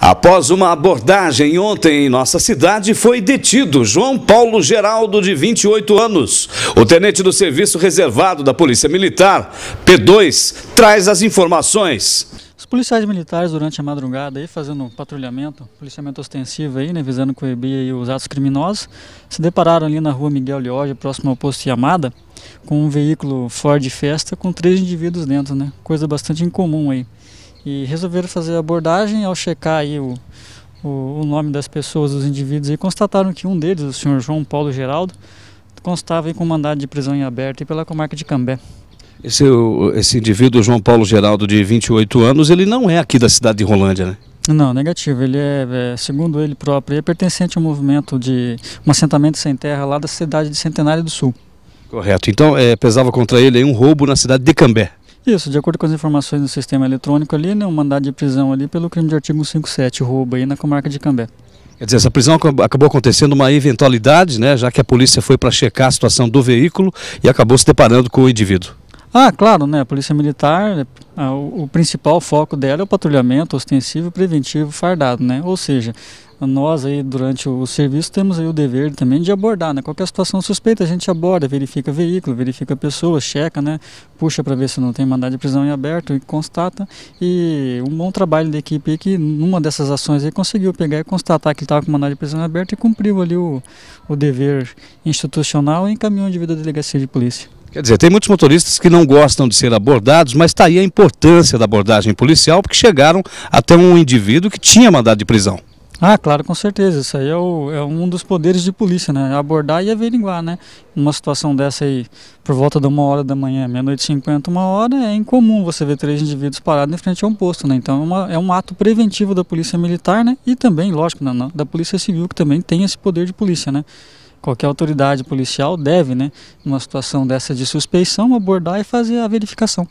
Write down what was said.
Após uma abordagem ontem em nossa cidade, foi detido João Paulo Geraldo, de 28 anos. O tenente do Serviço Reservado da Polícia Militar, P2, traz as informações. Os policiais militares, durante a madrugada, aí, fazendo um patrulhamento, policiamento ostensivo, aí, né, visando coibir aí, os atos criminosos, se depararam ali na rua Miguel Lioja, próximo ao posto Yamada, com um veículo Ford Fiesta com três indivíduos dentro, né? Coisa bastante incomum aí. E resolveram fazer a abordagem ao checar aí o, o, o nome das pessoas, dos indivíduos, e constataram que um deles, o senhor João Paulo Geraldo, constava com mandado de prisão em aberto e pela comarca de Cambé. Esse, esse indivíduo, João Paulo Geraldo, de 28 anos, ele não é aqui da cidade de Rolândia, né? Não, negativo. Ele é, é, segundo ele próprio, ele é pertencente ao movimento de um assentamento sem terra lá da cidade de Centenário do Sul. Correto. Então, é, pesava contra ele um roubo na cidade de Cambé. Isso, de acordo com as informações do sistema eletrônico ali, né, um mandado de prisão ali pelo crime de artigo 57, roubo aí na comarca de Cambé. Quer dizer, essa prisão acabou acontecendo uma eventualidade, né, já que a polícia foi para checar a situação do veículo e acabou se deparando com o indivíduo. Ah, claro, né? A Polícia Militar, o, o principal foco dela é o patrulhamento ostensivo preventivo fardado, né? Ou seja, nós aí durante o serviço temos aí o dever também de abordar, né? Qualquer situação suspeita a gente aborda, verifica veículo, verifica pessoa, checa, né? Puxa para ver se não tem mandado de prisão em aberto e constata. E um bom trabalho da equipe que numa dessas ações aí conseguiu pegar e constatar que estava com mandado de prisão em aberto e cumpriu ali o, o dever institucional e encaminhou o indivíduo à delegacia de polícia. Quer dizer, tem muitos motoristas que não gostam de ser abordados, mas está aí a importância da abordagem policial, porque chegaram até um indivíduo que tinha mandado de prisão. Ah, claro, com certeza. Isso aí é, o, é, um dos poderes de polícia, né? Abordar e averiguar, né? Uma situação dessa aí, por volta de uma hora da manhã, meia-noite e cinquenta, uma hora, é incomum você ver três indivíduos parados em frente a um posto, né? Então é, uma, é um ato preventivo da polícia militar, né? E também, lógico, da polícia civil, que também tem esse poder de polícia, né? Qualquer autoridade policial deve, né? Numa situação dessa de suspeição, abordar e fazer a verificação.